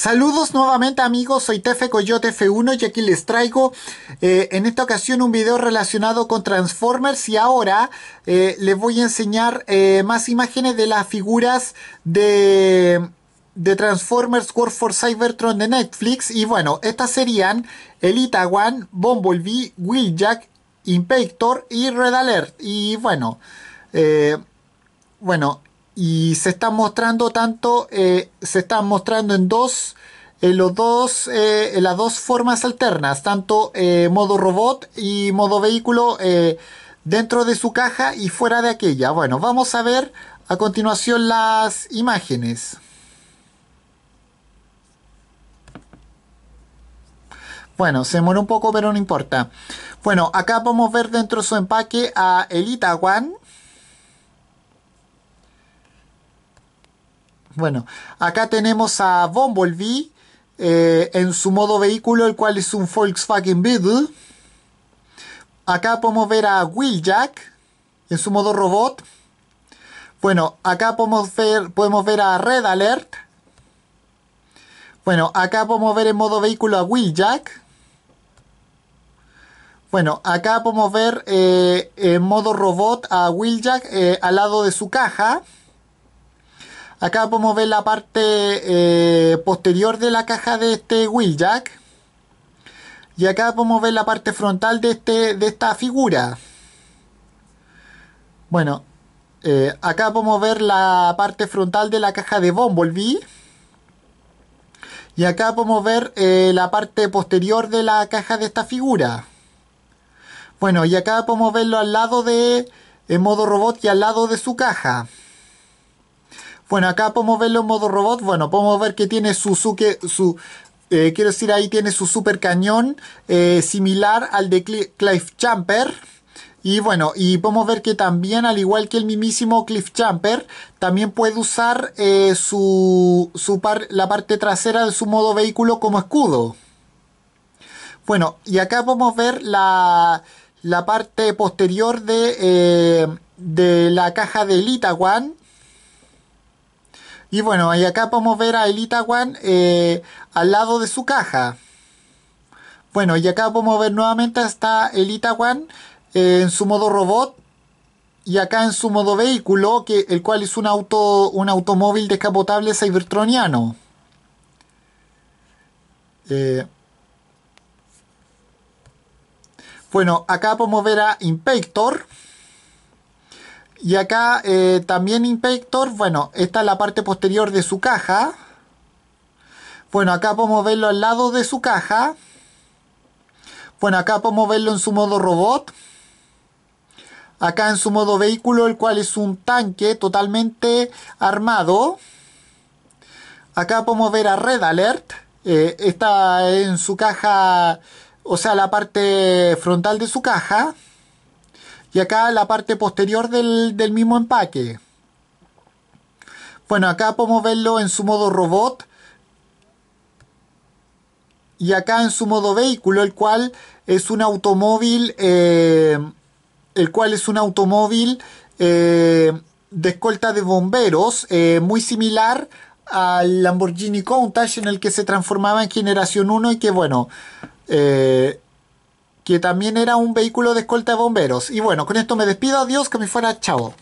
Saludos nuevamente amigos, soy Tefe Coyote F1 y aquí les traigo eh, en esta ocasión un video relacionado con Transformers y ahora eh, les voy a enseñar eh, más imágenes de las figuras de, Transformers War for Cybertron de Netflix y bueno, estas serían Elita One, Bumblebee, Wheeljack, Impactor y Red Alert y bueno, bueno, y se está mostrando tanto, eh, se están mostrando en dos, en los dos, eh, en las dos formas alternas, tanto eh, modo robot y modo vehículo dentro de su caja y fuera de aquella. Bueno, vamos a ver a continuación las imágenes. Bueno, se demoró un poco, pero no importa. Bueno, acá podemos ver dentro de su empaque a Elita One Bueno, acá tenemos a Bumblebee eh, en su modo vehículo, el cual es un Volkswagen Beetle. Acá podemos ver a Wheeljack en su modo robot. Bueno, acá podemos ver, a Red Alert. Bueno, acá podemos ver en modo vehículo a Wheeljack. Bueno, acá podemos ver eh, en modo robot a Wheeljack eh, al lado de su caja. Acá podemos ver la parte eh, posterior de la caja de este Willjack. Y acá podemos ver la parte frontal de, este, de esta figura. Bueno, eh, acá podemos ver la parte frontal de la caja de Bumblebee. Y acá podemos ver eh, la parte posterior de la caja de esta figura. Bueno, y acá podemos verlo al lado de en modo robot y al lado de su caja. Bueno, acá podemos verlo en modo robot. Bueno, podemos ver que tiene su, su, eh, quiero decir, ahí tiene su super cañón eh, similar al de Cliff Y bueno, y podemos ver que también, al igual que el mismísimo Cliff Champer, también puede usar eh, su, la parte trasera de su modo vehículo como escudo. Bueno, y acá podemos ver la, parte posterior de, de la caja de Elita One y bueno, ahí acá podemos ver a Elita One eh, al lado de su caja. Bueno, y acá podemos ver nuevamente hasta Elita One eh, en su modo robot. Y acá en su modo vehículo, que, el cual es un, auto, un automóvil descapotable cybertroniano. Eh, bueno, acá podemos ver a Impactor. Y acá eh, también Inspector, bueno, esta es la parte posterior de su caja. Bueno, acá podemos verlo al lado de su caja. Bueno, acá podemos verlo en su modo robot. Acá en su modo vehículo, el cual es un tanque totalmente armado. Acá podemos ver a Red Alert. Eh, está en su caja, o sea, la parte frontal de su caja y acá la parte posterior del, mismo empaque bueno acá podemos verlo en su modo robot y acá en su modo vehículo el cual es un automóvil eh, el cual es un automóvil eh, de escolta de bomberos eh, muy similar al Lamborghini Countach en el que se transformaba en generación 1 y que bueno que también era un vehículo de escolta de bomberos. Y bueno, con esto me despido. Adiós, que me fuera chao.